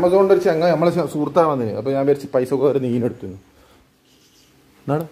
ആമസോണിൻ്റെ ഒരു ചങ്ങ നമ്മളെ സുഹൃത്താണ് വന്നിന് അപ്പോൾ ഞാൻ വിചാരിച്ച് പൈസ ഒക്കെ നീനെടുത്തു എന്നാടാ